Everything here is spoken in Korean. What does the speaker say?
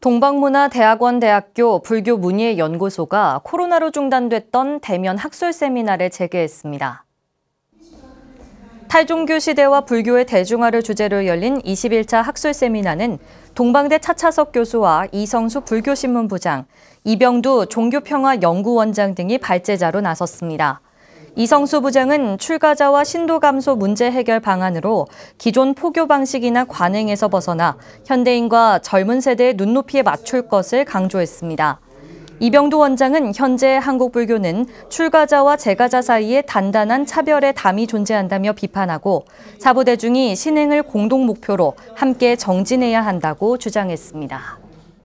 동방문화대학원대학교 불교문예연구소가 코로나로 중단됐던 대면 학술 세미나를 재개했습니다. 탈종교 시대와 불교의 대중화를 주제로 열린 21차 학술 세미나는 동방대 차차석 교수와 이성수 불교신문부장, 이병두 종교평화연구원장 등이 발제자로 나섰습니다. 이성수 부장은 출가자와 신도 감소 문제 해결 방안으로 기존 포교 방식이나 관행에서 벗어나 현대인과 젊은 세대의 눈높이에 맞출 것을 강조했습니다. 이병도 원장은 현재 한국 불교는 출가자와 재가자 사이에 단단한 차별의 담이 존재한다며 비판하고 사부대중이 신행을 공동 목표로 함께 정진해야 한다고 주장했습니다.